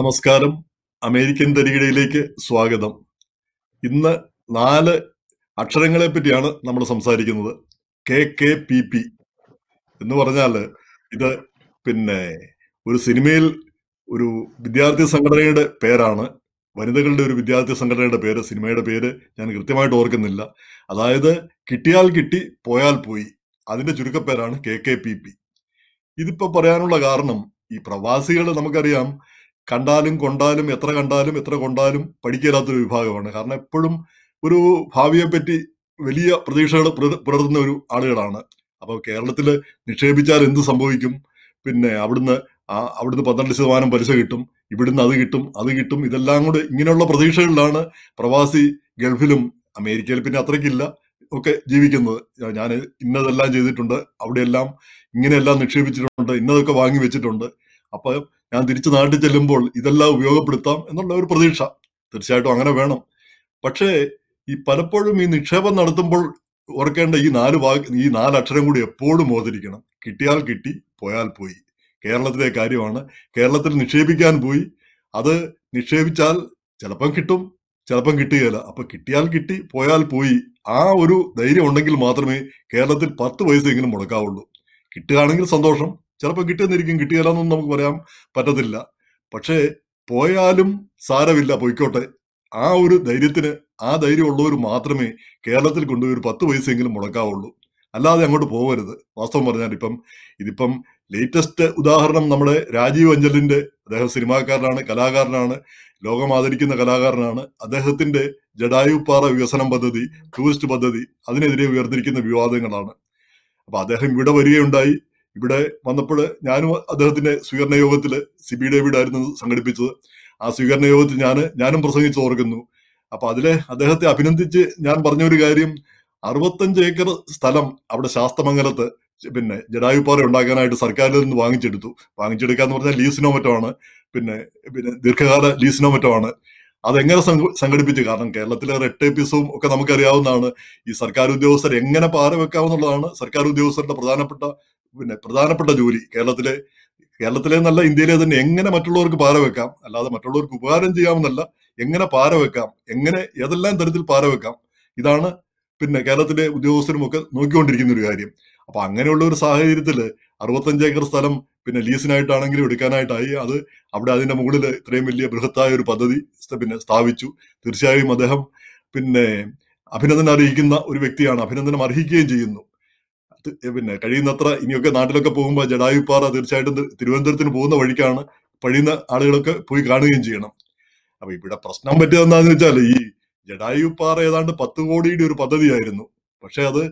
നമസ്കാരം അമേരിക്കൻ തരികിടയിലേക്ക് സ്വാഗതം ഇന്ന് നാല് അക്ഷരങ്ങളെ പറ്റിയാണ് നമ്മൾ സംസാരിക്കുന്നത് കെ കെ പി പി എന്ന് പറഞ്ഞാൽ ഇത് പിന്നെ ഒരു സിനിമയിൽ ഒരു വിദ്യാർത്ഥി സംഘടനയുടെ പേരാണ് വനിതകളുടെ ഒരു വിദ്യാർത്ഥി സംഘടനയുടെ പേര് സിനിമയുടെ പേര് ഞാൻ കൃത്യമായിട്ട് ഓർക്കുന്നില്ല അതായത് കിട്ടിയാൽ കിട്ടി പോയാൽ പോയി അതിന്റെ ചുരുക്കപ്പേരാണ് കെ കെ പി പി ഇതിപ്പോ പറയാനുള്ള കാരണം ഈ പ്രവാസികൾ നമുക്കറിയാം കണ്ടാലും കൊണ്ടാലും എത്ര കണ്ടാലും എത്ര കൊണ്ടാലും പഠിക്കില്ലാത്തൊരു വിഭാഗമാണ് കാരണം എപ്പോഴും ഒരു പറ്റി വലിയ പ്രതീക്ഷകൾ പുലർത്തുന്ന ഒരു ആളുകളാണ് അപ്പോൾ കേരളത്തിൽ നിക്ഷേപിച്ചാൽ എന്ത് സംഭവിക്കും പിന്നെ അവിടുന്ന് ആ അവിടുന്ന് പന്ത്രണ്ട് ശതമാനം പലിശ കിട്ടും ഇവിടുന്ന് അത് കിട്ടും അത് കിട്ടും ഇതെല്ലാം കൂടെ ഇങ്ങനെയുള്ള പ്രതീക്ഷകളിലാണ് പ്രവാസി ഗൾഫിലും അമേരിക്കയിൽ പിന്നെ അത്രയ്ക്കില്ല ഒക്കെ ജീവിക്കുന്നത് ഞാൻ ഇന്നതെല്ലാം ചെയ്തിട്ടുണ്ട് അവിടെയെല്ലാം ഇങ്ങനെയെല്ലാം നിക്ഷേപിച്ചിട്ടുണ്ട് ഇന്നതൊക്കെ വാങ്ങി വെച്ചിട്ടുണ്ട് അപ്പം ഞാൻ തിരിച്ച് നാട്ടിൽ ചെല്ലുമ്പോൾ ഇതെല്ലാം ഉപയോഗപ്പെടുത്താം എന്നുള്ള ഒരു പ്രതീക്ഷ തീർച്ചയായിട്ടും അങ്ങനെ വേണം പക്ഷേ ഈ പലപ്പോഴും ഈ നിക്ഷേപം നടത്തുമ്പോൾ ഓർക്കേണ്ട ഈ നാല് ഭാഗ ഈ നാല് അക്ഷരം കൂടി എപ്പോഴും ഓതിരിക്കണം കിട്ടിയാൽ കിട്ടി പോയാൽ പോയി കേരളത്തിലെ കാര്യമാണ് കേരളത്തിൽ നിക്ഷേപിക്കാൻ പോയി അത് നിക്ഷേപിച്ചാൽ ചിലപ്പം കിട്ടും ചിലപ്പം കിട്ടുകയില്ല അപ്പൊ കിട്ടിയാൽ കിട്ടി പോയാൽ പോയി ആ ഒരു ധൈര്യം ഉണ്ടെങ്കിൽ മാത്രമേ കേരളത്തിൽ പത്ത് പൈസയെങ്കിലും മുടക്കാവുള്ളൂ കിട്ടുകയാണെങ്കിൽ സന്തോഷം ചിലപ്പോൾ കിട്ടുന്നിരിക്കും കിട്ടിയില്ലെന്നൊന്നും നമുക്ക് പറയാൻ പറ്റത്തില്ല പക്ഷേ പോയാലും സാരമില്ല പോയിക്കോട്ടെ ആ ഒരു ധൈര്യത്തിന് ആ ധൈര്യമുള്ളവർ മാത്രമേ കേരളത്തിൽ കൊണ്ടുപോയി ഒരു പത്ത് പൈസയെങ്കിലും മുടക്കാവുള്ളൂ അല്ലാതെ അങ്ങോട്ട് പോകരുത് വാസ്തവം പറഞ്ഞാൽ ഇപ്പം ഇതിപ്പം ലേറ്റസ്റ്റ് ഉദാഹരണം നമ്മുടെ രാജീവ് അഞ്ചലിന്റെ അദ്ദേഹം സിനിമാക്കാരനാണ് കലാകാരനാണ് ലോകം ആദരിക്കുന്ന കലാകാരനാണ് അദ്ദേഹത്തിന്റെ ജഡായുപ്പാറ വികസനം പദ്ധതി ടൂറിസ്റ്റ് പദ്ധതി അതിനെതിരെ ഉയർന്നിരിക്കുന്ന വിവാദങ്ങളാണ് അപ്പം അദ്ദേഹം ഇവിടെ വരികയുണ്ടായി ഇവിടെ വന്നപ്പോൾ ഞാനും അദ്ദേഹത്തിന്റെ സ്വീകരണ യോഗത്തിൽ സി ബി ഡേവിഡ് ആയിരുന്നു സംഘടിപ്പിച്ചത് ആ സ്വീകരണ യോഗത്തിൽ ഞാൻ ഞാനും പ്രസംഗിച്ച് ഓർക്കുന്നു അപ്പൊ അതിലെ അദ്ദേഹത്തെ അഭിനന്ദിച്ച് ഞാൻ പറഞ്ഞ ഒരു കാര്യം അറുപത്തഞ്ച് ഏക്കർ സ്ഥലം അവിടെ ശാസ്തമംഗലത്ത് പിന്നെ ജഡായുപ്പാറ ഉണ്ടാക്കാനായിട്ട് സർക്കാരിൽ നിന്ന് വാങ്ങിച്ചെടുത്തു വാങ്ങിച്ചെടുക്കുക എന്ന് പറഞ്ഞാൽ ലീസിനോ മറ്റോ ആണ് പിന്നെ പിന്നെ ദീർഘകാല ലീസിനോ മറ്റോ ആണ് അതെങ്ങനെ സംഘടിപ്പിച്ചു കാരണം കേരളത്തിലെ റെഡ് ഒക്കെ നമുക്കറിയാവുന്നതാണ് ഈ സർക്കാർ ഉദ്യോഗസ്ഥർ എങ്ങനെ പാറ വെക്കാമെന്നുള്ളതാണ് സർക്കാർ ഉദ്യോഗസ്ഥരുടെ പ്രധാനപ്പെട്ട പിന്നെ പ്രധാനപ്പെട്ട ജോലി കേരളത്തിലെ കേരളത്തിലെ നല്ല ഇന്ത്യയിലെ തന്നെ എങ്ങനെ മറ്റുള്ളവർക്ക് പാര വെക്കാം അല്ലാതെ മറ്റുള്ളവർക്ക് ഉപകാരം ചെയ്യാമെന്നല്ല എങ്ങനെ പാര വെക്കാം എങ്ങനെ ഏതെല്ലാം തരത്തിൽ പാര വെക്കാം ഇതാണ് പിന്നെ കേരളത്തിലെ ഉദ്യോഗസ്ഥരും ഒക്കെ നോക്കിക്കൊണ്ടിരിക്കുന്ന ഒരു കാര്യം അപ്പൊ അങ്ങനെയുള്ള ഒരു സാഹചര്യത്തിൽ അറുപത്തഞ്ച് ഏക്കർ സ്ഥലം പിന്നെ ലീസിനായിട്ടാണെങ്കിലും എടുക്കാനായിട്ടായി അത് അവിടെ അതിന്റെ മുകളിൽ ഇത്രയും വലിയ ബൃഹത്തായ ഒരു പദ്ധതി പിന്നെ സ്ഥാപിച്ചു തീർച്ചയായും അദ്ദേഹം പിന്നെ അഭിനന്ദനം അറിയിക്കുന്ന ഒരു വ്യക്തിയാണ് അഭിനന്ദനം അർഹിക്കുകയും ചെയ്യുന്നു പിന്നെ കഴിയുന്നത്ര ഇനിയൊക്കെ നാട്ടിലൊക്കെ പോകുമ്പോൾ ജടായുപ്പാറ തീർച്ചയായിട്ടും തിരുവനന്തപുരത്തിന് പോകുന്ന വഴിക്കാണ് പഴിയുന്ന ആളുകളൊക്കെ പോയി കാണുകയും ചെയ്യണം അപ്പൊ ഇവിടെ പ്രശ്നം എന്താന്ന് വെച്ചാൽ ഈ ജടായുപ്പാറ ഏതാണ്ട് പത്ത് കോടിയുടെ ഒരു പദ്ധതിയായിരുന്നു പക്ഷെ അത്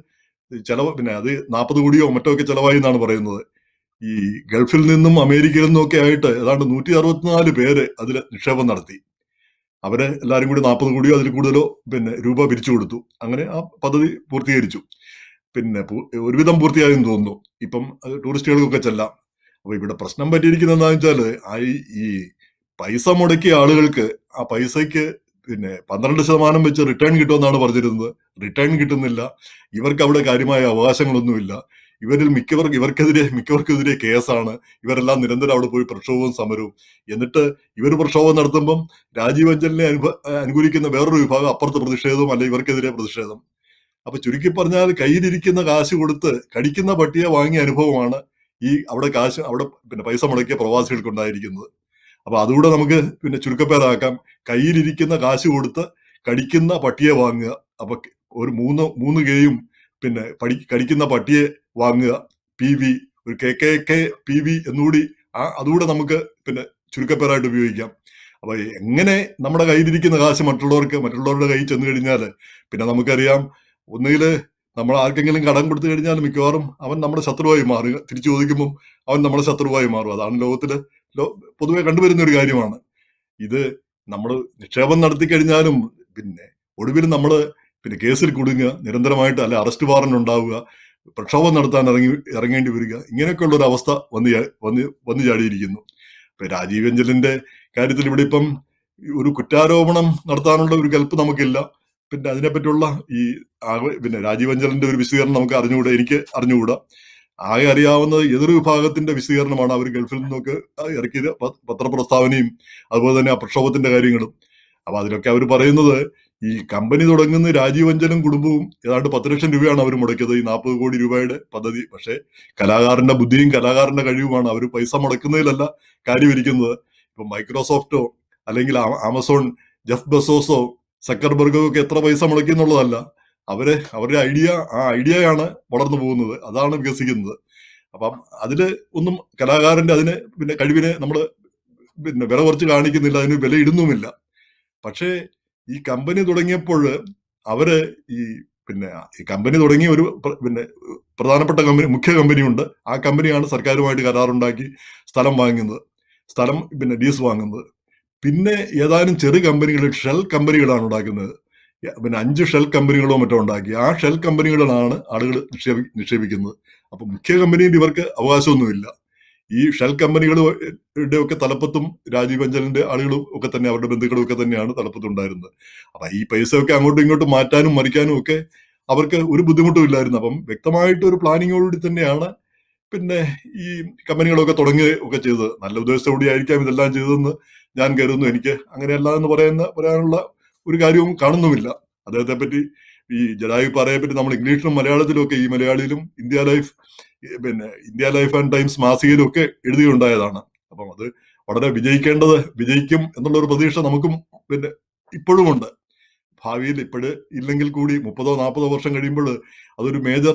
ചെലവ് പിന്നെ അത് നാൽപ്പത് കോടിയോ മറ്റോ ഒക്കെ ചെലവായി എന്നാണ് പറയുന്നത് ഈ ഗൾഫിൽ നിന്നും അമേരിക്കയിൽ നിന്നും ഒക്കെ ആയിട്ട് ഏതാണ്ട് നൂറ്റി അറുപത്തിനാല് പേര് അതിൽ നിക്ഷേപം നടത്തി അവരെ എല്ലാവരും കൂടി നാൽപ്പത് കോടിയോ അതിൽ കൂടുതലോ പിന്നെ രൂപ പിരിച്ചു കൊടുത്തു അങ്ങനെ ആ പദ്ധതി പൂർത്തീകരിച്ചു പിന്നെ ഒരുവിധം പൂർത്തിയായെന്ന് തോന്നുന്നു ഇപ്പം ടൂറിസ്റ്റുകൾക്കൊക്കെ ചെല്ലാം അപ്പൊ ഇവിടെ പ്രശ്നം പറ്റിയിരിക്കുന്ന എന്താ വെച്ചാൽ ആ ഈ പൈസ മുടക്കിയ ആളുകൾക്ക് ആ പൈസയ്ക്ക് പിന്നെ പന്ത്രണ്ട് ശതമാനം വെച്ച് റിട്ടേൺ കിട്ടുമെന്നാണ് പറഞ്ഞിരുന്നത് റിട്ടേൺ കിട്ടുന്നില്ല ഇവർക്ക് അവിടെ കാര്യമായ അവകാശങ്ങളൊന്നുമില്ല ഇവരിൽ മിക്കവർക്ക് ഇവർക്കെതിരെ മിക്കവർക്കെതിരെ കേസാണ് ഇവരെല്ലാം നിരന്തരം അവിടെ പോയി പ്രക്ഷോഭവും സമരവും എന്നിട്ട് ഇവർ പ്രക്ഷോഭം നടത്തുമ്പം രാജീവ് അഞ്ചലിനെ അനുഭ അനുകൂലിക്കുന്ന വേറൊരു വിഭാഗം അപ്പുറത്ത് പ്രതിഷേധവും അല്ലെങ്കിൽ ഇവർക്കെതിരെ പ്രതിഷേധം അപ്പൊ ചുരുക്കി പറഞ്ഞാൽ കയ്യിലിരിക്കുന്ന കാശ് കൊടുത്ത് കടിക്കുന്ന പട്ടിയെ വാങ്ങിയ അനുഭവമാണ് ഈ അവിടെ കാശ് അവിടെ പിന്നെ പൈസ മുടക്കിയ പ്രവാസികൾക്ക് ഉണ്ടായിരിക്കുന്നത് അപ്പൊ അതുകൂടെ നമുക്ക് പിന്നെ ചുരുക്കപ്പേരാക്കാം കയ്യിലിരിക്കുന്ന കാശ് കൊടുത്ത് കടിക്കുന്ന പട്ടിയെ വാങ്ങുക അപ്പൊ ഒരു മൂന്ന് മൂന്ന് കെയും പിന്നെ പടി കടിക്കുന്ന പട്ടിയെ വാങ്ങുക പി വി ഒരു K K K P V എന്നുകൂടി ആ അതുകൂടെ നമുക്ക് പിന്നെ ചുരുക്കപ്പേരായിട്ട് ഉപയോഗിക്കാം അപ്പൊ എങ്ങനെ നമ്മുടെ കയ്യിലിരിക്കുന്ന കാശ് മറ്റുള്ളവർക്ക് മറ്റുള്ളവരുടെ കയ്യിൽ ചെന്ന് കഴിഞ്ഞാൽ പിന്നെ നമുക്കറിയാം ഒന്നുകിൽ നമ്മൾ ആർക്കെങ്കിലും കടം കൊടുത്തു കഴിഞ്ഞാൽ മിക്കവാറും അവൻ നമ്മുടെ ശത്രുവായി മാറുക തിരിച്ചു ചോദിക്കുമ്പോൾ അവൻ നമ്മുടെ ശത്രുവായി മാറും അതാണ് ലോകത്തിൽ പൊതുവെ കണ്ടുവരുന്ന ഒരു കാര്യമാണ് ഇത് നമ്മൾ നിക്ഷേപം നടത്തി കഴിഞ്ഞാലും പിന്നെ ഒടുവിൽ നമ്മൾ പിന്നെ കേസിൽ കുടുങ്ങുക നിരന്തരമായിട്ട് അല്ലെ അറസ്റ്റ് വാറന്റ് ഉണ്ടാവുക പ്രക്ഷോഭം നടത്താൻ ഇറങ്ങി ഇറങ്ങേണ്ടി വരിക ഇങ്ങനെയൊക്കെയുള്ള ഒരു അവസ്ഥ വന്ന് വന്ന് വന്നു ചാടിയിരിക്കുന്നു ഇപ്പൊ രാജീവ് അഞ്ചലിന്റെ കാര്യത്തിൽ ഇവിടെ ഇപ്പം ഒരു കുറ്റാരോപണം നടത്താനുള്ള ഒരു കൽപ്പ് നമുക്കില്ല പിന്നെ അതിനെപ്പറ്റിയുള്ള ഈ പിന്നെ രാജീവഞ്ചലന്റെ ഒരു വിശദീകരണം നമുക്ക് അറിഞ്ഞുകൂടാ എനിക്ക് അറിഞ്ഞുകൂടാ ആകെ അറിയാവുന്ന എതിർ വിഭാഗത്തിന്റെ വിശദീകരണമാണ് അവർ ഗൾഫിൽ നിന്നൊക്കെ ഇറക്കിയത് പത്രപ്രസ്താവനയും അതുപോലെ തന്നെ ആ പ്രക്ഷോഭത്തിന്റെ കാര്യങ്ങളും അപ്പൊ അതിലൊക്കെ അവർ പറയുന്നത് ഈ കമ്പനി തുടങ്ങുന്ന രാജീവഞ്ചനും കുടുംബവും ഏതാണ്ട് പത്ത് ലക്ഷം രൂപയാണ് അവർ മുടക്കിയത് ഈ നാൽപ്പത് കോടി രൂപയുടെ പദ്ധതി പക്ഷേ കലാകാരന്റെ ബുദ്ധിയും കലാകാരന്റെ കഴിവുമാണ് അവർ പൈസ മുടക്കുന്നതിലല്ല കാര്യമിരിക്കുന്നത് ഇപ്പൊ മൈക്രോസോഫ്റ്റോ അല്ലെങ്കിൽ ആമസോൺ ജെഫ് ബസോസോ സക്കർബർഗൊക്കെ എത്ര പൈസ മുടക്കി എന്നുള്ളതല്ല അവര് അവരുടെ ഐഡിയ ആ ഐഡിയയാണ് വളർന്നു പോകുന്നത് അതാണ് വികസിക്കുന്നത് അപ്പം അതിൽ ഒന്നും കലാകാരന്റെ അതിന് പിന്നെ കഴിവിനെ നമ്മൾ പിന്നെ വില കുറച്ച് കാണിക്കുന്നില്ല അതിന് വില ഇടുന്നുമില്ല പക്ഷേ ഈ കമ്പനി തുടങ്ങിയപ്പോൾ അവര് ഈ പിന്നെ ഈ കമ്പനി തുടങ്ങിയ ഒരു പിന്നെ പ്രധാനപ്പെട്ട കമ്പനി മുഖ്യ കമ്പനിയുണ്ട് ആ കമ്പനിയാണ് സർക്കാരുമായിട്ട് കരാറുണ്ടാക്കി സ്ഥലം വാങ്ങുന്നത് സ്ഥലം പിന്നെ ലീസ് വാങ്ങുന്നത് പിന്നെ ഏതാനും ചെറു കമ്പനികൾ ഷെൽ കമ്പനികളാണ് ഉണ്ടാക്കുന്നത് പിന്നെ അഞ്ച് ഷെൽ കമ്പനികളോ മറ്റോ ഉണ്ടാക്കി ആ ഷെൽ കമ്പനികളിലാണ് ആളുകൾ നിക്ഷേപി നിക്ഷേപിക്കുന്നത് അപ്പം മുഖ്യ കമ്പനിയിൽ ഇവർക്ക് അവകാശമൊന്നുമില്ല ഈ ഷെൽ കമ്പനികളുടെ ഒക്കെ തലപ്പത്തും രാജീവ് അഞ്ചലിന്റെ ആളുകളും ഒക്കെ തന്നെ അവരുടെ ബന്ധുക്കളും ഒക്കെ തന്നെയാണ് തലപ്പത്തുണ്ടായിരുന്നത് അപ്പൊ ഈ പൈസ ഒക്കെ അങ്ങോട്ടും ഇങ്ങോട്ടും മാറ്റാനും മറിക്കാനും ഒക്കെ അവർക്ക് ഒരു ബുദ്ധിമുട്ടും ഇല്ലായിരുന്നു അപ്പം വ്യക്തമായിട്ട് ഒരു പ്ലാനിങ്ങോടുകൂടി തന്നെയാണ് പിന്നെ ഈ കമ്പനികളൊക്കെ തുടങ്ങുക ഒക്കെ ചെയ്തത് നല്ല ഉദ്ദേശത്തോടെ ആയിരിക്കാം ഇതെല്ലാം ചെയ്തതെന്ന് ഞാൻ കരുതുന്നു എനിക്ക് അങ്ങനെയല്ല എന്ന് പറയുന്ന പറയാനുള്ള ഒരു കാര്യവും കാണുന്നുമില്ല അദ്ദേഹത്തെ പറ്റി ഈ ജഡായു പറയെ പറ്റി നമ്മൾ ഇംഗ്ലീഷിലും മലയാളത്തിലും ഒക്കെ ഈ മലയാളിയിലും ഇന്ത്യ ലൈഫ് പിന്നെ ഇന്ത്യ ലൈഫ് ആൻഡ് ടൈംസ് മാസികയിലും ഒക്കെ എഴുതിയുണ്ടായതാണ് അപ്പം അത് വളരെ വിജയിക്കേണ്ടത് വിജയിക്കും എന്നുള്ള ഒരു പ്രതീക്ഷ നമുക്കും പിന്നെ ഇപ്പോഴും ഉണ്ട് ഭാവിയിൽ ഇപ്പോഴ് ഇല്ലെങ്കിൽ കൂടി മുപ്പതോ നാൽപ്പതോ വർഷം കഴിയുമ്പോൾ അതൊരു മേജർ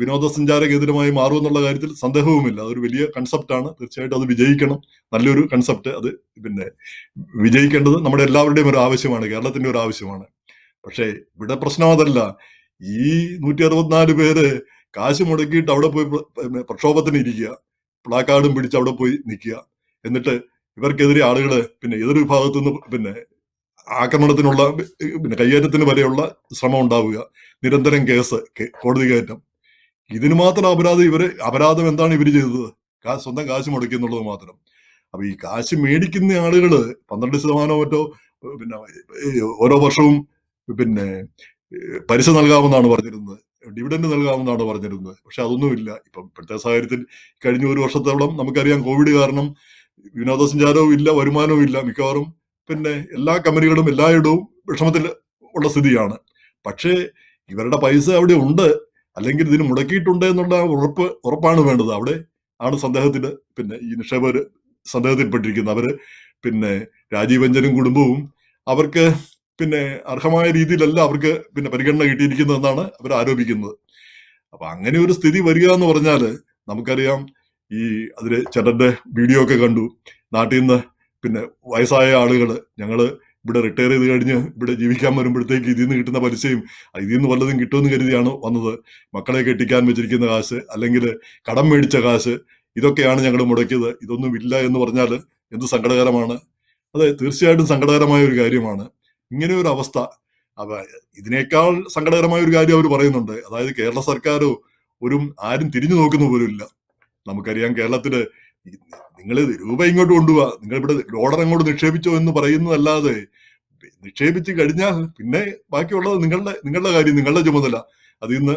വിനോദസഞ്ചാര കേന്ദ്രമായി മാറും എന്നുള്ള കാര്യത്തിൽ സന്ദേഹവുമില്ല അതൊരു വലിയ കൺസെപ്റ്റാണ് തീർച്ചയായിട്ടും അത് വിജയിക്കണം നല്ലൊരു കൺസെപ്റ്റ് അത് പിന്നെ വിജയിക്കേണ്ടത് നമ്മുടെ എല്ലാവരുടെയും ഒരു ആവശ്യമാണ് കേരളത്തിന്റെ ഒരു ആവശ്യമാണ് പക്ഷേ ഇവിടെ പ്രശ്നം അതല്ല ഈ നൂറ്റി അറുപത്തിനാല് പേര് കാശ് മുടക്കിയിട്ട് അവിടെ പോയി പ്രക്ഷോഭത്തിന് ഇരിക്കുക പ്ലാക്കാർഡും പിടിച്ച് അവിടെ പോയി നിൽക്കുക എന്നിട്ട് ഇവർക്കെതിരെ ആളുകൾ പിന്നെ ഏതൊരു വിഭാഗത്തു നിന്ന് പിന്നെ ആക്രമണത്തിനുള്ള പിന്നെ കയ്യേറ്റത്തിന് വരെയുള്ള ശ്രമം ഉണ്ടാവുക നിരന്തരം കേസ് കോടതി കയറ്റം ഇതിന് മാത്രം അപരാധം ഇവര് അപരാധം എന്താണ് ഇവര് ചെയ്തത് സ്വന്തം കാശ് മുടക്കി എന്നുള്ളത് മാത്രം അപ്പൊ ഈ കാശ് മേടിക്കുന്ന ആളുകള് പന്ത്രണ്ട് ശതമാനമോ മറ്റോ പിന്നെ ഓരോ വർഷവും പിന്നെ പലിശ നൽകാമെന്നാണ് പറഞ്ഞിരുന്നത് ഡിവിഡൻഡ് നൽകാമെന്നാണ് പറഞ്ഞിരുന്നത് പക്ഷെ അതൊന്നുമില്ല ഇപ്പം ഇപ്പോഴത്തെ സാഹചര്യത്തിൽ കഴിഞ്ഞ ഒരു വർഷത്തോളം നമുക്കറിയാം കോവിഡ് കാരണം വിനോദസഞ്ചാരവും ഇല്ല വരുമാനവും ഇല്ല മിക്കവാറും പിന്നെ എല്ലാ കമ്പനികളും എല്ലായിടവും വിഷമത്തിൽ ഉള്ള സ്ഥിതിയാണ് പക്ഷേ ഇവരുടെ പൈസ അവിടെ ഉണ്ട് അല്ലെങ്കിൽ ഇതിന് മുടക്കിയിട്ടുണ്ട് എന്നുള്ള ഉറപ്പ് ഉറപ്പാണ് വേണ്ടത് അവിടെ ആണ് സന്ദേഹത്തിന് പിന്നെ ഈ നിക്ഷേപർ സന്ദേഹത്തിൽപ്പെട്ടിരിക്കുന്നത് അവർ പിന്നെ രാജീവഞ്ജനും കുടുംബവും അവർക്ക് പിന്നെ അർഹമായ രീതിയിലല്ല അവർക്ക് പിന്നെ പരിഗണന കിട്ടിയിരിക്കുന്നതെന്നാണ് അവർ ആരോപിക്കുന്നത് അപ്പൊ അങ്ങനെ ഒരു സ്ഥിതി വരിക എന്ന് പറഞ്ഞാൽ നമുക്കറിയാം ഈ അതിൽ ചിലരുടെ വീഡിയോ ഒക്കെ കണ്ടു നാട്ടിൽ നിന്ന് പിന്നെ വയസ്സായ ആളുകൾ ഞങ്ങൾ ഇവിടെ റിട്ടയർ ചെയ്ത് കഴിഞ്ഞ് ഇവിടെ ജീവിക്കാൻ വരുമ്പോഴത്തേക്ക് ഇതിൽ നിന്ന് കിട്ടുന്ന പലിശയും ഇതിൽ നിന്ന് വല്ലതും കിട്ടുമെന്ന് കരുതിയാണ് വന്നത് മക്കളെ കെട്ടിക്കാൻ വെച്ചിരിക്കുന്ന കാശ് അല്ലെങ്കിൽ കടം മേടിച്ച കാശ് ഇതൊക്കെയാണ് ഞങ്ങൾ മുടക്കിയത് ഇതൊന്നും ഇല്ല എന്ന് പറഞ്ഞാൽ എന്ത് സങ്കടകരമാണ് അതെ തീർച്ചയായിട്ടും സങ്കടകരമായ ഒരു കാര്യമാണ് ഇങ്ങനെ ഒരു അവസ്ഥ അപ്പൊ ഇതിനേക്കാൾ സങ്കടകരമായ ഒരു കാര്യം അവർ പറയുന്നുണ്ട് അതായത് കേരള സർക്കാരോ ഒരു ആരും തിരിഞ്ഞു നോക്കുന്ന പോലും ഇല്ല നമുക്കറിയാം കേരളത്തില് നിങ്ങൾ രൂപ ഇങ്ങോട്ട് കൊണ്ടുപോവാ നിങ്ങൾ ഇവിടെ ലോഡർ അങ്ങോട്ട് നിക്ഷേപിച്ചോ എന്ന് പറയുന്നതല്ലാതെ നിക്ഷേപിച്ച് കഴിഞ്ഞാൽ പിന്നെ ബാക്കിയുള്ളത് നിങ്ങളുടെ നിങ്ങളുടെ കാര്യം നിങ്ങളുടെ ചുമതല അതിൽ നിന്ന്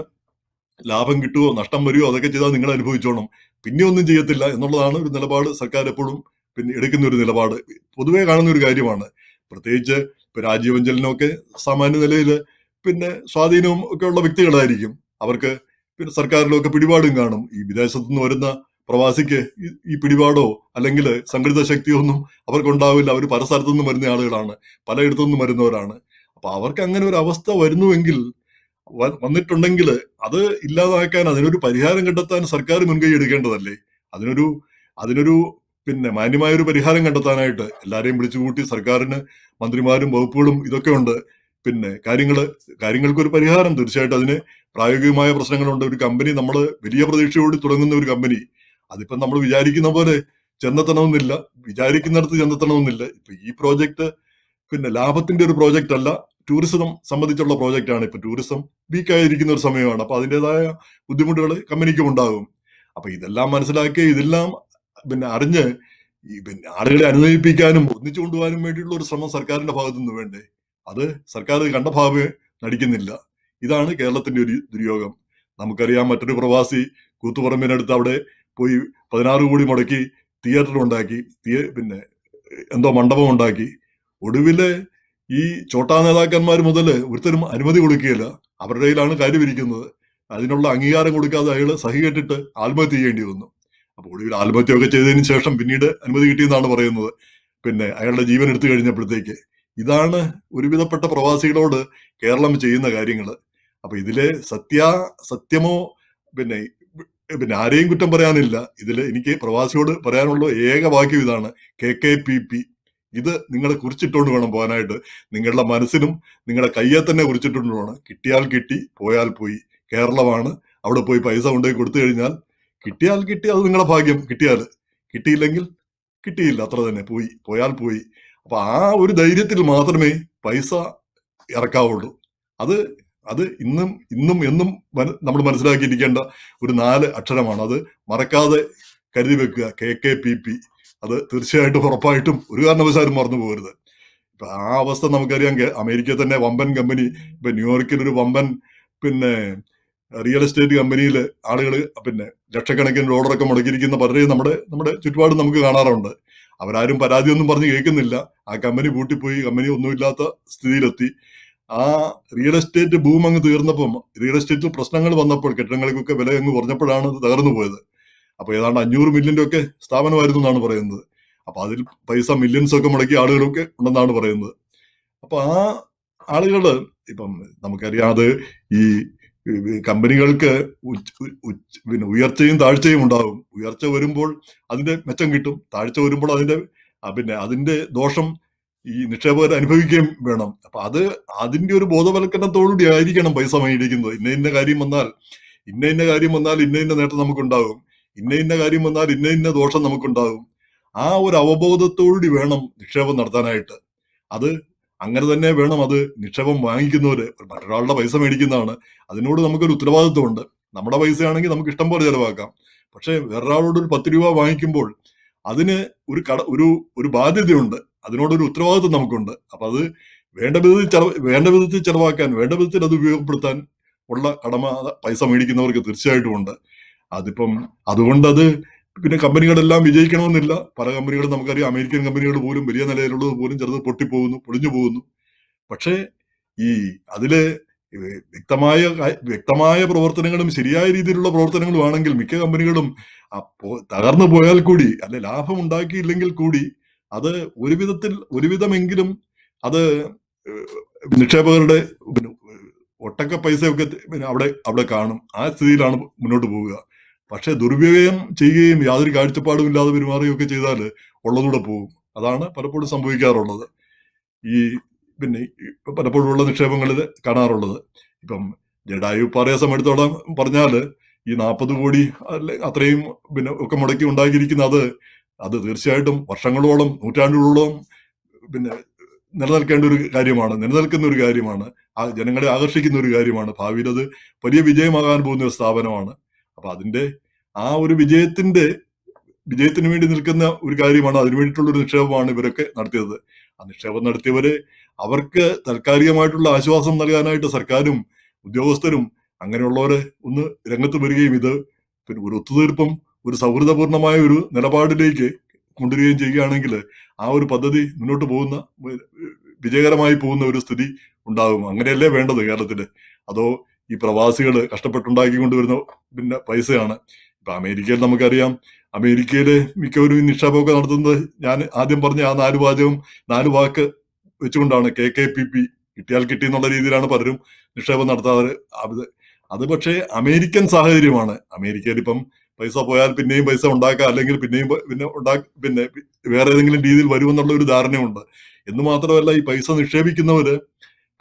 ലാഭം കിട്ടുമോ നഷ്ടം വരുമോ അതൊക്കെ ചെയ്താൽ നിങ്ങൾ അനുഭവിച്ചോണം പിന്നെ ഒന്നും ചെയ്യത്തില്ല എന്നുള്ളതാണ് ഒരു നിലപാട് സർക്കാർ എപ്പോഴും പിന്നെ എടുക്കുന്ന ഒരു നിലപാട് പൊതുവേ കാണുന്ന ഒരു കാര്യമാണ് പ്രത്യേകിച്ച് ഇപ്പൊ രാജീവഞ്ചലിനൊക്കെ സാമാന്യ നിലയിൽ പിന്നെ സ്വാധീനവും ഒക്കെ ഉള്ള വ്യക്തികളായിരിക്കും അവർക്ക് പിന്നെ സർക്കാരിലൊക്കെ പിടിപാടും കാണും ഈ വിദേശത്തുനിന്ന് വരുന്ന പ്രവാസിക്ക് ഈ പിടിപാടോ അല്ലെങ്കിൽ സംഘടിത ശക്തിയോ ഒന്നും അവർക്കുണ്ടാവില്ല അവർ പല സ്ഥലത്തു നിന്ന് വരുന്ന ആളുകളാണ് പലയിടത്തു നിന്ന് വരുന്നവരാണ് അപ്പൊ അവർക്ക് അങ്ങനെ ഒരു അവസ്ഥ വരുന്നുവെങ്കിൽ വന്നിട്ടുണ്ടെങ്കിൽ അത് ഇല്ലാതാക്കാൻ അതിനൊരു പരിഹാരം കണ്ടെത്താൻ സർക്കാർ മുൻകൈ എടുക്കേണ്ടതല്ലേ അതിനൊരു അതിനൊരു പിന്നെ മാന്യമായ ഒരു പരിഹാരം കണ്ടെത്താനായിട്ട് എല്ലാവരെയും വിളിച്ചുകൂട്ടി സർക്കാരിന് മന്ത്രിമാരും വകുപ്പുകളും ഇതൊക്കെ ഉണ്ട് പിന്നെ കാര്യങ്ങൾ കാര്യങ്ങൾക്ക് ഒരു പരിഹാരം തീർച്ചയായിട്ടും അതിന് പ്രായോഗികമായ പ്രശ്നങ്ങളുണ്ട് ഒരു കമ്പനി നമ്മൾ വലിയ പ്രതീക്ഷയോട് തുടങ്ങുന്ന ഒരു കമ്പനി അതിപ്പോ നമ്മൾ വിചാരിക്കുന്ന പോലെ ചെന്നെത്തണമെന്നില്ല വിചാരിക്കുന്നിടത്ത് ചെന്നെത്തണമെന്നില്ല ഇപ്പൊ ഈ പ്രോജക്റ്റ് പിന്നെ ലാഭത്തിന്റെ ഒരു പ്രോജക്റ്റ് അല്ല ടൂറിസം സംബന്ധിച്ചുള്ള പ്രോജക്റ്റ് ആണ് ഇപ്പൊ ടൂറിസം വീക്കായിരിക്കുന്ന ഒരു സമയമാണ് അപ്പൊ അതിൻ്റെതായ ബുദ്ധിമുട്ടുകൾ കമ്പനിക്കും ഉണ്ടാകും അപ്പൊ ഇതെല്ലാം മനസ്സിലാക്കി ഇതെല്ലാം പിന്നെ അറിഞ്ഞ് ഈ പിന്നെ ആളുകളെ അനുനയിപ്പിക്കാനും ഒന്നിച്ചു കൊണ്ടുപോകാനും വേണ്ടിയിട്ടുള്ള ഒരു ശ്രമം സർക്കാരിന്റെ ഭാഗത്തു നിന്ന് വേണ്ടേ അത് സർക്കാർ കണ്ട ഭാവേ നടിക്കുന്നില്ല ഇതാണ് കേരളത്തിന്റെ ഒരു ദുര്യോഗം നമുക്കറിയാം മറ്റൊരു പ്രവാസി കൂത്തുപറമ്പിനടുത്ത് അവിടെ പോയി പതിനാറ് കോടി മുടക്കി തിയേറ്റർ ഉണ്ടാക്കി പിന്നെ എന്തോ മണ്ഡപം ഉണ്ടാക്കി ഒടുവില് ഈ ചോട്ടാ നേതാക്കന്മാർ മുതൽ ഒരുത്തരും അനുമതി കൊടുക്കുകയില്ല അവരുടെ കയ്യിലാണ് ഇരിക്കുന്നത് അതിനുള്ള അംഗീകാരം കൊടുക്കാതെ അയാൾ കെട്ടിട്ട് ആത്മഹത്യ ചെയ്യേണ്ടി വന്നു അപ്പോൾ ഒടുവിൽ ഒക്കെ ചെയ്തതിന് ശേഷം പിന്നീട് അനുമതി കിട്ടിയെന്നാണ് പറയുന്നത് പിന്നെ അയാളുടെ ജീവൻ എടുത്തു കഴിഞ്ഞപ്പോഴത്തേക്ക് ഇതാണ് ഒരുവിധപ്പെട്ട പ്രവാസികളോട് കേരളം ചെയ്യുന്ന കാര്യങ്ങൾ അപ്പൊ ഇതിലെ സത്യ സത്യമോ പിന്നെ പിന്നെ ആരെയും കുറ്റം പറയാനില്ല ഇതിൽ എനിക്ക് പ്രവാസിയോട് പറയാനുള്ള ഏക വാക്യം ഇതാണ് കെ കെ പി പി ഇത് നിങ്ങളെ കുറിച്ചിട്ടുകൊണ്ട് വേണം പോകാനായിട്ട് നിങ്ങളുടെ മനസ്സിനും നിങ്ങളുടെ കയ്യെ തന്നെ കുറിച്ചിട്ടുണ്ട് വേണം കിട്ടിയാൽ കിട്ടി പോയാൽ പോയി കേരളമാണ് അവിടെ പോയി പൈസ കൊണ്ടുപോയി കൊടുത്തു കഴിഞ്ഞാൽ കിട്ടിയാൽ കിട്ടി അത് നിങ്ങളുടെ ഭാഗ്യം കിട്ടിയാൽ കിട്ടിയില്ലെങ്കിൽ കിട്ടിയില്ല അത്ര തന്നെ പോയി പോയാൽ പോയി അപ്പൊ ആ ഒരു ധൈര്യത്തിൽ മാത്രമേ പൈസ ഇറക്കാവുള്ളൂ അത് അത് ഇന്നും ഇന്നും എന്നും നമ്മൾ മനസ്സിലാക്കിയിരിക്കേണ്ട ഒരു നാല് അക്ഷരമാണ് അത് മറക്കാതെ കരുതി വെക്കുക കെ കെ പി പി അത് തീർച്ചയായിട്ടും ഉറപ്പായിട്ടും ഒരു കാരണവശാലും മറന്നു പോകരുത് ഇപ്പൊ ആ അവസ്ഥ നമുക്കറിയാം അമേരിക്കയിൽ തന്നെ വമ്പൻ കമ്പനി ഇപ്പൊ ന്യൂയോർക്കിൽ ഒരു വമ്പൻ പിന്നെ റിയൽ എസ്റ്റേറ്റ് കമ്പനിയിൽ ആളുകൾ പിന്നെ ലക്ഷക്കണക്കിന് ഓർഡറൊക്കെ മുടക്കിയിരിക്കുന്ന പലരെയും നമ്മുടെ നമ്മുടെ ചുറ്റുപാട് നമുക്ക് കാണാറുണ്ട് അവരാരും പരാതിയൊന്നും പറഞ്ഞ് കേൾക്കുന്നില്ല ആ കമ്പനി പൂട്ടിപ്പോയി കമ്പനി ഒന്നുമില്ലാത്ത സ്ഥിതിയിലെത്തി ആ റിയൽ എസ്റ്റേറ്റ് ബൂം അങ്ങ് തീർന്നപ്പം റിയൽ എസ്റ്റേറ്റിൽ പ്രശ്നങ്ങൾ വന്നപ്പോൾ കെട്ടിടങ്ങൾക്കൊക്കെ വില അങ്ങ് കുറഞ്ഞപ്പോഴാണ് തകർന്നു പോയത് അപ്പോൾ ഏതാണ്ട് അഞ്ഞൂറ് മില്യൻ്റെ ഒക്കെ സ്ഥാപനമായിരുന്നു എന്നാണ് പറയുന്നത് അപ്പോൾ അതിൽ പൈസ മില്യൻസ് ഒക്കെ മുടക്കിയ ആളുകളൊക്കെ ഉണ്ടെന്നാണ് പറയുന്നത് അപ്പോൾ ആ ആളുകൾ ഇപ്പം നമുക്കറിയാം അത് ഈ കമ്പനികൾക്ക് പിന്നെ ഉയർച്ചയും താഴ്ചയും ഉണ്ടാകും ഉയർച്ച വരുമ്പോൾ അതിന്റെ മെച്ചം കിട്ടും താഴ്ച വരുമ്പോൾ അതിന്റെ പിന്നെ അതിന്റെ ദോഷം ഈ നിക്ഷേപകർ അനുഭവിക്കുകയും വേണം അപ്പൊ അത് അതിന്റെ ഒരു ബോധവൽക്കരണത്തോടുകൂടി ആയിരിക്കണം പൈസ മേടിക്കുന്നത് ഇന്ന ഇന്ന കാര്യം വന്നാൽ ഇന്ന ഇന്ന കാര്യം വന്നാൽ ഇന്ന ഇന്ന നേട്ടം നമുക്കുണ്ടാകും ഇന്ന ഇന്ന കാര്യം വന്നാൽ ഇന്ന ഇന്ന ദോഷം നമുക്കുണ്ടാകും ആ ഒരു അവബോധത്തോടുകൂടി വേണം നിക്ഷേപം നടത്താനായിട്ട് അത് അങ്ങനെ തന്നെ വേണം അത് നിക്ഷേപം വാങ്ങിക്കുന്നവര് മറ്റൊരാളുടെ പൈസ മേടിക്കുന്നതാണ് അതിനോട് നമുക്കൊരു ഉത്തരവാദിത്വമുണ്ട് നമ്മുടെ പൈസയാണെങ്കിൽ നമുക്ക് ഇഷ്ടം പോലെ ചെലവാക്കാം പക്ഷേ വേറൊരാളോട് ഒരു പത്ത് രൂപ വാങ്ങിക്കുമ്പോൾ അതിന് ഒരു കട ഒരു ഒരു ബാധ്യതയുണ്ട് അതിനോടൊരു ഉത്തരവാദിത്വം നമുക്കുണ്ട് അപ്പം അത് വേണ്ട വിധത്തിൽ ചെലവ് വേണ്ട വിധത്തിൽ ചെലവാക്കാൻ വേണ്ട വിധത്തിൽ അത് ഉപയോഗപ്പെടുത്താൻ ഉള്ള കടമ പൈസ മേടിക്കുന്നവർക്ക് തീർച്ചയായിട്ടും ഉണ്ട് അതിപ്പം അത് പിന്നെ കമ്പനികളെല്ലാം വിജയിക്കണമെന്നില്ല പല കമ്പനികളും നമുക്കറിയാം അമേരിക്കൻ കമ്പനികൾ പോലും വലിയ നിലയിലുള്ളത് പോലും ചെറുത് പൊട്ടിപ്പോകുന്നു പൊളിഞ്ഞു പോകുന്നു പക്ഷേ ഈ അതിലെ വ്യക്തമായ വ്യക്തമായ പ്രവർത്തനങ്ങളും ശരിയായ രീതിയിലുള്ള പ്രവർത്തനങ്ങളും ആണെങ്കിൽ മിക്ക കമ്പനികളും തകർന്നു പോയാൽ കൂടി അല്ലെ ലാഭം ഉണ്ടാക്കിയില്ലെങ്കിൽ കൂടി അത് ഒരു വിധത്തിൽ ഒരു വിധമെങ്കിലും അത് നിക്ഷേപകരുടെ ഒട്ടക്ക പൈസയൊക്കെ പിന്നെ അവിടെ അവിടെ കാണും ആ സ്ഥിതിയിലാണ് മുന്നോട്ട് പോവുക പക്ഷേ ദുർവ്യവയം ചെയ്യുകയും യാതൊരു കാഴ്ചപ്പാടും ഇല്ലാതെ പെരുമാറുകയൊക്കെ ചെയ്താൽ ഉള്ളതൂടെ പോകും അതാണ് പലപ്പോഴും സംഭവിക്കാറുള്ളത് ഈ പിന്നെ പലപ്പോഴും ഉള്ള നിക്ഷേപങ്ങളിൽ കാണാറുള്ളത് ഇപ്പം ജഡായു പാറയെ സമയത്തോളം പറഞ്ഞാൽ ഈ നാൽപ്പത് കോടി അല്ലെ അത്രയും പിന്നെ ഒക്കെ മുടക്കി അത് അത് തീർച്ചയായിട്ടും വർഷങ്ങളോളം നൂറ്റാണ്ടുകളോളം പിന്നെ നിലനിൽക്കേണ്ട ഒരു കാര്യമാണ് നിലനിൽക്കുന്ന ഒരു കാര്യമാണ് ആ ജനങ്ങളെ ആകർഷിക്കുന്ന ഒരു കാര്യമാണ് ഭാവിയിൽ അത് വലിയ വിജയമാകാൻ പോകുന്ന ഒരു സ്ഥാപനമാണ് അപ്പൊ അതിന്റെ ആ ഒരു വിജയത്തിന്റെ വിജയത്തിന് വേണ്ടി നിൽക്കുന്ന ഒരു കാര്യമാണ് അതിനു വേണ്ടിയിട്ടുള്ള ഒരു നിക്ഷേപമാണ് ഇവരൊക്കെ നടത്തിയത് ആ നിക്ഷേപം നടത്തിയവര് അവർക്ക് താൽക്കാലികമായിട്ടുള്ള ആശ്വാസം നൽകാനായിട്ട് സർക്കാരും ഉദ്യോഗസ്ഥരും അങ്ങനെയുള്ളവരെ ഒന്ന് രംഗത്ത് വരികയും ഇത് പിന്നെ ഒരു ഒത്തുതീർപ്പും ഒരു സൗഹൃദപൂർണമായ ഒരു നിലപാടിലേക്ക് കൊണ്ടുവരികയും ചെയ്യുകയാണെങ്കിൽ ആ ഒരു പദ്ധതി മുന്നോട്ട് പോകുന്ന വിജയകരമായി പോകുന്ന ഒരു സ്ഥിതി ഉണ്ടാകും അങ്ങനെയല്ലേ വേണ്ടത് കേരളത്തിൽ അതോ ഈ പ്രവാസികൾ കഷ്ടപ്പെട്ടുണ്ടാക്കി കൊണ്ടുവരുന്ന പിന്നെ പൈസയാണ് ഇപ്പൊ അമേരിക്കയിൽ നമുക്കറിയാം അമേരിക്കയിൽ മിക്കവരും നിക്ഷേപമൊക്കെ നടത്തുന്നത് ഞാൻ ആദ്യം പറഞ്ഞ ആ നാല് വാചകം നാല് വാക്ക് വെച്ചുകൊണ്ടാണ് കെ കെ പി പി കിട്ടിയാൽ കിട്ടി എന്നുള്ള രീതിയിലാണ് പലരും നിക്ഷേപം നടത്താറ് അത് പക്ഷേ അമേരിക്കൻ സാഹചര്യമാണ് അമേരിക്കയിൽ ഇപ്പം പൈസ പോയാൽ പിന്നെയും പൈസ ഉണ്ടാക്കുക അല്ലെങ്കിൽ പിന്നെയും പിന്നെ ഉണ്ടാ പിന്നെ വേറെ ഏതെങ്കിലും രീതിയിൽ വരുമെന്നുള്ള ഒരു ധാരണയുണ്ട് എന്ന് മാത്രമല്ല ഈ പൈസ നിക്ഷേപിക്കുന്നവര്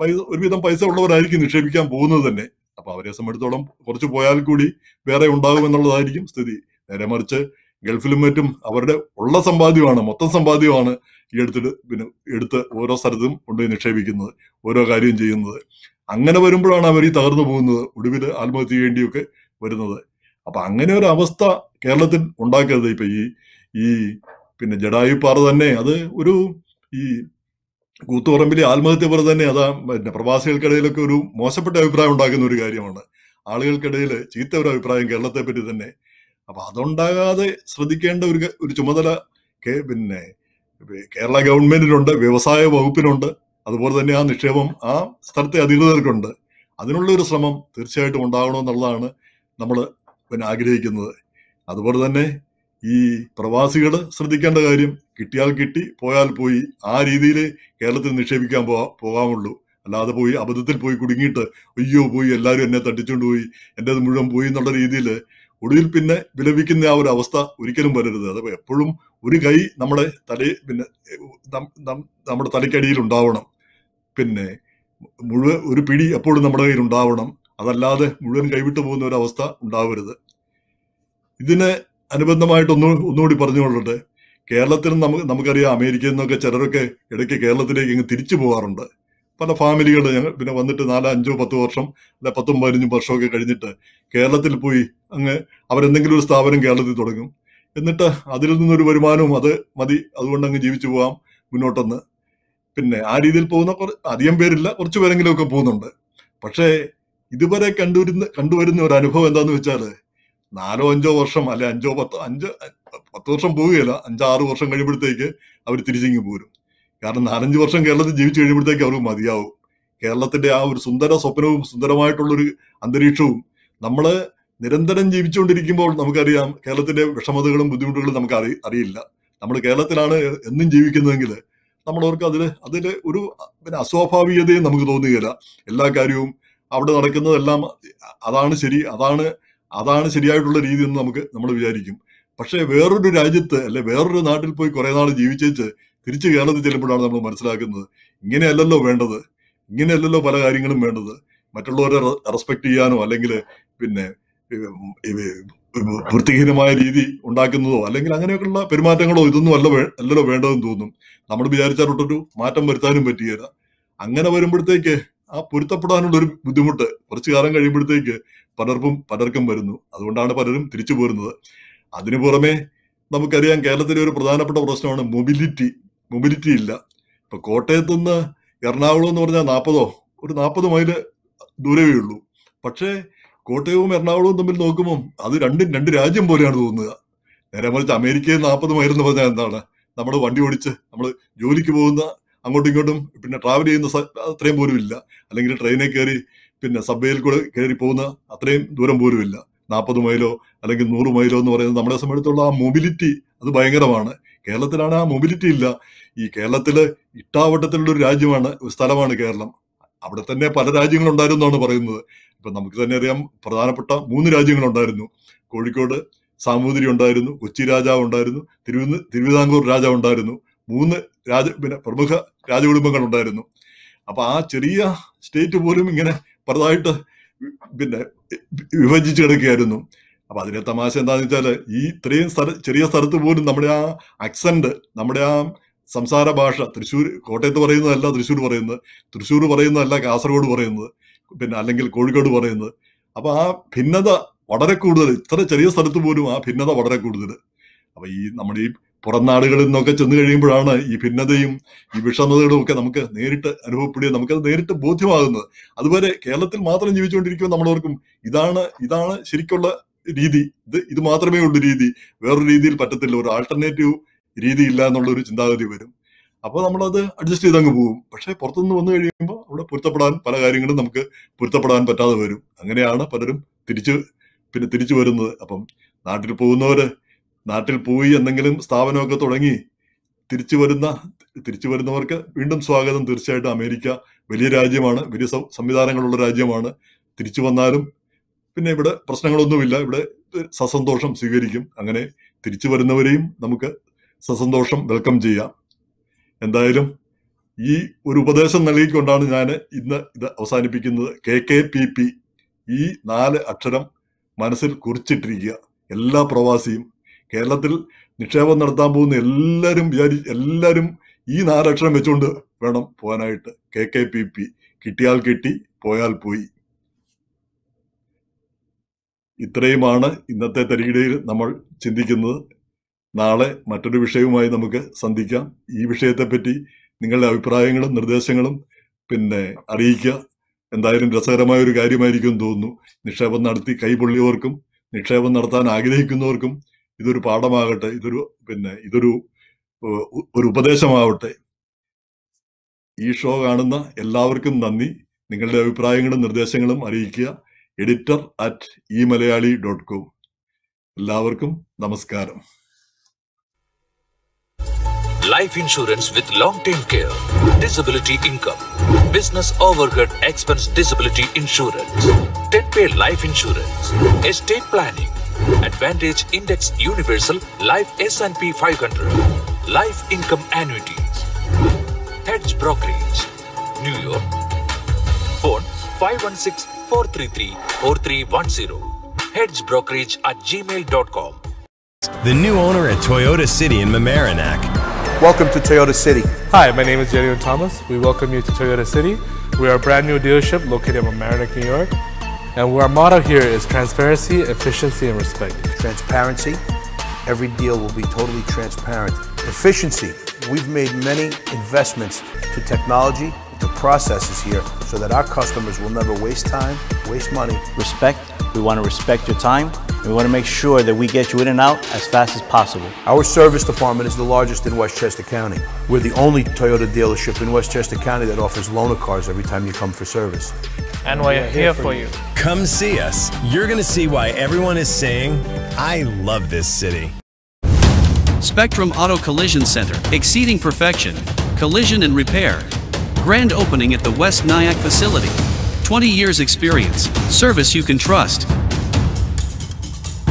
പൈസ ഒരുവിധം പൈസ ഉള്ളവരായിരിക്കും നിക്ഷേപിക്കാൻ പോകുന്നത് തന്നെ അപ്പൊ അവരെ സംബന്ധിച്ചോളം കുറച്ച് പോയാൽ കൂടി വേറെ ഉണ്ടാകും എന്നുള്ളതായിരിക്കും സ്ഥിതി നേരെ മറിച്ച് ഗൾഫിലും മറ്റും അവരുടെ ഉള്ള സമ്പാദ്യമാണ് മൊത്തം സമ്പാദ്യമാണ് ഈ എടുത്തിട്ട് പിന്നെ എടുത്ത് ഓരോ സ്ഥലത്തും കൊണ്ടുപോയി നിക്ഷേപിക്കുന്നത് ഓരോ കാര്യം ചെയ്യുന്നത് അങ്ങനെ വരുമ്പോഴാണ് അവർ ഈ തകർന്നു പോകുന്നത് ഒടുവിൽ ആത്മഹത്യ ചെയ്യേണ്ടിയൊക്കെ വരുന്നത് അപ്പൊ അങ്ങനെ ഒരു അവസ്ഥ കേരളത്തിൽ ഉണ്ടാക്കരുത് ഇപ്പൊ ഈ ഈ പിന്നെ ജഡായുപ്പാറ തന്നെ അത് ഒരു ഈ കൂത്തുപറമ്പിലെ ആത്മഹത്യ പോലെ തന്നെ അതാ പിന്നെ പ്രവാസികൾക്കിടയിലൊക്കെ ഒരു മോശപ്പെട്ട അഭിപ്രായം ഉണ്ടാക്കുന്ന ഒരു കാര്യമാണ് ആളുകൾക്കിടയിൽ ചീത്ത ഒരു അഭിപ്രായം കേരളത്തെ പറ്റി തന്നെ അപ്പൊ അതുണ്ടാകാതെ ശ്രദ്ധിക്കേണ്ട ഒരു ഒരു ചുമതല പിന്നെ കേരള ഗവൺമെന്റിനുണ്ട് വ്യവസായ വകുപ്പിനുണ്ട് അതുപോലെ തന്നെ ആ നിക്ഷേപം ആ സ്ഥലത്തെ അധികൃതർക്കുണ്ട് അതിനുള്ള ഒരു ശ്രമം തീർച്ചയായിട്ടും ഉണ്ടാകണമെന്നുള്ളതാണ് നമ്മൾ പിന്നെ ആഗ്രഹിക്കുന്നത് അതുപോലെ തന്നെ ഈ പ്രവാസികൾ ശ്രദ്ധിക്കേണ്ട കാര്യം കിട്ടിയാൽ കിട്ടി പോയാൽ പോയി ആ രീതിയിൽ കേരളത്തിൽ നിക്ഷേപിക്കാൻ പോവാ പോകാമുള്ളൂ അല്ലാതെ പോയി അബദ്ധത്തിൽ പോയി കുടുങ്ങിയിട്ട് അയ്യോ പോയി എല്ലാവരും എന്നെ തട്ടിച്ചുകൊണ്ട് പോയി എൻ്റെ മുഴുവൻ പോയി എന്നുള്ള രീതിയിൽ ഒടുവിൽ പിന്നെ വിലപിക്കുന്ന ആ ഒരു അവസ്ഥ ഒരിക്കലും വരരുത് അത് എപ്പോഴും ഒരു കൈ നമ്മുടെ തല പിന്നെ നമ്മുടെ തലയ്ക്കടിയിൽ ഉണ്ടാവണം പിന്നെ മുഴുവൻ ഒരു പിടി എപ്പോഴും നമ്മുടെ കയ്യിൽ ഉണ്ടാവണം അതല്ലാതെ മുഴുവൻ കൈവിട്ടു പോകുന്ന ഒരു അവസ്ഥ ഉണ്ടാവരുത് ഇതിന് അനുബന്ധമായിട്ട് ഒന്ന് ഒന്നുകൂടി പറഞ്ഞുകൊള്ളട്ടെ കേരളത്തിൽ നമുക്ക് നമുക്കറിയാം അമേരിക്കയിൽ നിന്നൊക്കെ ചിലരൊക്കെ ഇടയ്ക്ക് കേരളത്തിലേക്ക് ഇങ്ങ് തിരിച്ചു പോകാറുണ്ട് പല ഫാമിലികൾ ഞങ്ങൾ പിന്നെ വന്നിട്ട് നാലോ അഞ്ചോ പത്തോ വർഷം അല്ല പത്തും പതിനഞ്ചും വർഷമൊക്കെ കഴിഞ്ഞിട്ട് കേരളത്തിൽ പോയി അങ്ങ് അവരെന്തെങ്കിലും ഒരു സ്ഥാപനം കേരളത്തിൽ തുടങ്ങും എന്നിട്ട് അതിൽ നിന്നൊരു വരുമാനവും അത് മതി അതുകൊണ്ട് അങ്ങ് ജീവിച്ചു പോകാം മുന്നോട്ടെന്ന് പിന്നെ ആ രീതിയിൽ പോകുന്ന കുറച്ച് അധികം പേരില്ല കുറച്ച് പേരെങ്കിലുമൊക്കെ പോകുന്നുണ്ട് പക്ഷേ ഇതുവരെ കണ്ടുവരുന്ന കണ്ടുവരുന്ന ഒരു അനുഭവം എന്താന്ന് വെച്ചാൽ നാലോ അഞ്ചോ വർഷം അല്ലെ അഞ്ചോ പത്തോ അഞ്ച് പത്ത് വർഷം പോവുകയില്ല അഞ്ചാറ് വർഷം കഴിയുമ്പോഴത്തേക്ക് അവർ തിരിച്ചിങ്ങി പോരും കാരണം നാലഞ്ച് വർഷം കേരളത്തിൽ ജീവിച്ചു കഴിയുമ്പോഴത്തേക്ക് അവർക്ക് മതിയാവും കേരളത്തിന്റെ ആ ഒരു സുന്ദര സ്വപ്നവും സുന്ദരമായിട്ടുള്ളൊരു അന്തരീക്ഷവും നമ്മൾ നിരന്തരം ജീവിച്ചുകൊണ്ടിരിക്കുമ്പോൾ നമുക്കറിയാം കേരളത്തിന്റെ വിഷമതകളും ബുദ്ധിമുട്ടുകളും നമുക്ക് അറി അറിയില്ല നമ്മൾ കേരളത്തിലാണ് എന്നും ജീവിക്കുന്നതെങ്കിൽ നമ്മളവർക്ക് അതിൽ അതിൽ ഒരു പിന്നെ അസ്വാഭാവികതയും നമുക്ക് തോന്നുകയില്ല എല്ലാ കാര്യവും അവിടെ നടക്കുന്നതെല്ലാം അതാണ് ശരി അതാണ് അതാണ് ശരിയായിട്ടുള്ള രീതി എന്ന് നമുക്ക് നമ്മൾ വിചാരിക്കും പക്ഷേ വേറൊരു രാജ്യത്ത് അല്ലെ വേറൊരു നാട്ടിൽ പോയി കുറേ നാൾ ജീവിച്ചേച്ച് തിരിച്ച് കേരളത്തിൽ ചെല്ലുമ്പോഴാണ് നമ്മൾ മനസ്സിലാക്കുന്നത് ഇങ്ങനെയല്ലല്ലോ വേണ്ടത് ഇങ്ങനെയല്ലല്ലോ പല കാര്യങ്ങളും വേണ്ടത് മറ്റുള്ളവരെ റെസ്പെക്ട് ചെയ്യാനോ അല്ലെങ്കിൽ പിന്നെ വൃത്തിഹീനമായ രീതി ഉണ്ടാക്കുന്നതോ അല്ലെങ്കിൽ അങ്ങനെയൊക്കെയുള്ള പെരുമാറ്റങ്ങളോ ഇതൊന്നും അല്ല അല്ലല്ലോ വേണ്ടതെന്ന് തോന്നും നമ്മൾ വിചാരിച്ചാൽ ഒട്ടൊരു മാറ്റം വരുത്താനും പറ്റിയില്ല അങ്ങനെ വരുമ്പോഴത്തേക്ക് ആ പൊരുത്തപ്പെടാനുള്ള ഒരു ബുദ്ധിമുട്ട് കുറച്ചു കാലം കഴിയുമ്പോഴത്തേക്ക് പലർക്കും പലർക്കും വരുന്നു അതുകൊണ്ടാണ് പലരും തിരിച്ചു പോരുന്നത് അതിനു പുറമെ നമുക്കറിയാം കേരളത്തിലെ ഒരു പ്രധാനപ്പെട്ട പ്രശ്നമാണ് മൊബിലിറ്റി മൊബിലിറ്റി ഇല്ല ഇപ്പൊ കോട്ടയത്തു നിന്ന് എറണാകുളം എന്ന് പറഞ്ഞാൽ നാൽപ്പതോ ഒരു നാൽപ്പത് മൈൽ ദൂരമേ ഉള്ളൂ പക്ഷേ കോട്ടയവും എറണാകുളവും തമ്മിൽ നോക്കുമ്പോൾ അത് രണ്ടും രണ്ട് രാജ്യം പോലെയാണ് തോന്നുക നേരെ മറിച്ച് അമേരിക്കയിൽ നാൽപ്പത് മൈൽ എന്ന് പറഞ്ഞാൽ എന്താണ് നമ്മൾ വണ്ടി ഓടിച്ച് നമ്മൾ ജോലിക്ക് പോകുന്ന അങ്ങോട്ടും ഇങ്ങോട്ടും പിന്നെ ട്രാവൽ ചെയ്യുന്ന അത്രയും പോലും ഇല്ല അല്ലെങ്കിൽ ട്രെയിനിൽ കയറി പിന്നെ സബ്വേയിൽ കൂടെ കയറി പോകുന്ന അത്രയും ദൂരം പോലും ഇല്ല നാൽപ്പത് മൈലോ അല്ലെങ്കിൽ നൂറ് മൈലോ എന്ന് പറയുന്നത് നമ്മുടെ സമയത്തുള്ള ആ മൊബിലിറ്റി അത് ഭയങ്കരമാണ് കേരളത്തിലാണ് ആ മൊബിലിറ്റി ഇല്ല ഈ കേരളത്തിൽ ഇട്ടാവട്ടത്തിലുള്ള ഒരു രാജ്യമാണ് ഒരു സ്ഥലമാണ് കേരളം അവിടെ തന്നെ പല എന്നാണ് പറയുന്നത് ഇപ്പം നമുക്ക് തന്നെ അറിയാം പ്രധാനപ്പെട്ട മൂന്ന് രാജ്യങ്ങളുണ്ടായിരുന്നു കോഴിക്കോട് സാമൂതിരി ഉണ്ടായിരുന്നു കൊച്ചി രാജാവ് ഉണ്ടായിരുന്നു തിരുവിതാംകൂർ രാജാവ് ഉണ്ടായിരുന്നു മൂന്ന് രാജ പിന്നെ പ്രമുഖ രാജകുടുംബങ്ങൾ ഉണ്ടായിരുന്നു അപ്പൊ ആ ചെറിയ സ്റ്റേറ്റ് പോലും ഇങ്ങനെ പലതായിട്ട് പിന്നെ വിഭജിച്ച് കിടക്കുകയായിരുന്നു അപ്പൊ അതിലെ തമാശ എന്താന്ന് വെച്ചാല് ഈ ഇത്രയും സ്ഥല ചെറിയ സ്ഥലത്ത് പോലും നമ്മുടെ ആ അക്സന്റ് നമ്മുടെ ആ സംസാര ഭാഷ തൃശ്ശൂർ കോട്ടയത്ത് പറയുന്നതല്ല തൃശ്ശൂർ പറയുന്നത് തൃശ്ശൂർ പറയുന്നതല്ല കാസർഗോഡ് പറയുന്നത് പിന്നെ അല്ലെങ്കിൽ കോഴിക്കോട് പറയുന്നത് അപ്പൊ ആ ഭിന്നത വളരെ കൂടുതൽ ഇത്ര ചെറിയ സ്ഥലത്ത് പോലും ആ ഭിന്നത വളരെ കൂടുതൽ അപ്പൊ ഈ നമ്മുടെ ഈ പുറം നാടുകളിൽ നിന്നൊക്കെ ചെന്ന് കഴിയുമ്പോഴാണ് ഈ ഭിന്നതയും ഈ വിഷമതകളും ഒക്കെ നമുക്ക് നേരിട്ട് അനുഭവപ്പെടുകയും നമുക്കത് നേരിട്ട് ബോധ്യമാകുന്നത് അതുപോലെ കേരളത്തിൽ മാത്രം ജീവിച്ചുകൊണ്ടിരിക്കുമ്പോൾ നമ്മളവർക്കും ഇതാണ് ഇതാണ് ശരിക്കുള്ള രീതി ഇത് ഇത് മാത്രമേ ഉള്ളൂ രീതി വേറൊരു രീതിയിൽ പറ്റത്തില്ല ഒരു ആൾട്ടർനേറ്റീവ് രീതി ഇല്ല എന്നുള്ള ഒരു ചിന്താഗതി വരും അപ്പോൾ നമ്മളത് അഡ്ജസ്റ്റ് ചെയ്ത് അങ്ങ് പോകും പക്ഷേ പുറത്തുനിന്ന് വന്നു കഴിയുമ്പോൾ അവിടെ പൊരുത്തപ്പെടാൻ പല കാര്യങ്ങളും നമുക്ക് പൊരുത്തപ്പെടാൻ പറ്റാതെ വരും അങ്ങനെയാണ് പലരും തിരിച്ച് പിന്നെ തിരിച്ചു വരുന്നത് അപ്പം നാട്ടിൽ പോകുന്നവര് നാട്ടിൽ പോയി എന്തെങ്കിലും സ്ഥാപനമൊക്കെ തുടങ്ങി തിരിച്ചു വരുന്ന തിരിച്ചു വരുന്നവർക്ക് വീണ്ടും സ്വാഗതം തീർച്ചയായിട്ടും അമേരിക്ക വലിയ രാജ്യമാണ് വലിയ സംവിധാനങ്ങളുള്ള രാജ്യമാണ് തിരിച്ചു വന്നാലും പിന്നെ ഇവിടെ പ്രശ്നങ്ങളൊന്നുമില്ല ഇവിടെ സസന്തോഷം സ്വീകരിക്കും അങ്ങനെ തിരിച്ചു വരുന്നവരെയും നമുക്ക് സസന്തോഷം വെൽക്കം ചെയ്യാം എന്തായാലും ഈ ഒരു ഉപദേശം നൽകിക്കൊണ്ടാണ് ഞാൻ ഇന്ന് ഇത് അവസാനിപ്പിക്കുന്നത് കെ കെ പി പി ഈ നാല് അക്ഷരം മനസ്സിൽ കുറിച്ചിട്ടിരിക്കുക എല്ലാ പ്രവാസിയും കേരളത്തിൽ നിക്ഷേപം നടത്താൻ പോകുന്ന എല്ലാവരും വിചാരി എല്ലാവരും ഈ നാലക്ഷരം വെച്ചുകൊണ്ട് വേണം പോകാനായിട്ട് കെ കെ പി പി കിട്ടിയാൽ കിട്ടി പോയാൽ പോയി ഇത്രയുമാണ് ഇന്നത്തെ തരികിടയിൽ നമ്മൾ ചിന്തിക്കുന്നത് നാളെ മറ്റൊരു വിഷയവുമായി നമുക്ക് സന്ധിക്കാം ഈ വിഷയത്തെപ്പറ്റി നിങ്ങളുടെ അഭിപ്രായങ്ങളും നിർദ്ദേശങ്ങളും പിന്നെ അറിയിക്കുക എന്തായാലും രസകരമായ ഒരു കാര്യമായിരിക്കും തോന്നുന്നു നിക്ഷേപം നടത്തി കൈപൊള്ളിയവർക്കും നിക്ഷേപം നടത്താൻ ആഗ്രഹിക്കുന്നവർക്കും ഇതൊരു പാഠമാകട്ടെ ഇതൊരു പിന്നെ ഇതൊരു ഒരു ഉപദേശമാവട്ടെ ഈ ഷോ കാണുന്ന എല്ലാവർക്കും നന്ദി നിങ്ങളുടെ അഭിപ്രായങ്ങളും നിർദ്ദേശങ്ങളും അറിയിക്കുക editor at e Malayali dot com എല്ലാവർക്കും നമസ്കാരം life insurance with long term care disability income business overhead expense disability insurance pay life insurance estate planning Advantage Index Universal Life S&P 500 Life Income Annuities Hedge Brokerage New York Phone 516-433-4310 Hedge Brokerage at gmail.com The new owner at Toyota City in Mamaroneck Welcome to Toyota City. Hi, my name is Jerry Thomas. We welcome you to Toyota City. We are a brand new dealership located in Mamaroneck, New York. And our motto here is transparency, efficiency, and respect. Transparency, every deal will be totally transparent. Efficiency, we've made many investments to technology, to processes here, so that our customers will never waste time, waste money. Respect, we want to respect your time, and we want to make sure that we get you in and out as fast as possible. Our service department is the largest in Westchester County. We're the only Toyota dealership in Westchester County that offers loaner cars every time you come for service and we're, we're here, here, for you. you. Come see us. You're going to see why everyone is saying, I love this city. Spectrum Auto Collision Center, exceeding perfection, collision and repair. Grand opening at the West Nyack facility. 20 years experience, service you can trust.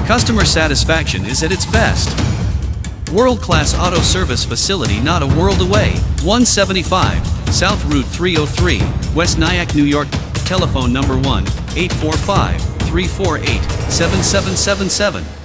Customer satisfaction is at its best. World-class auto service facility not a world away. 175 South Route 303, West Nyack, New York telephone number 1 845 348 7777.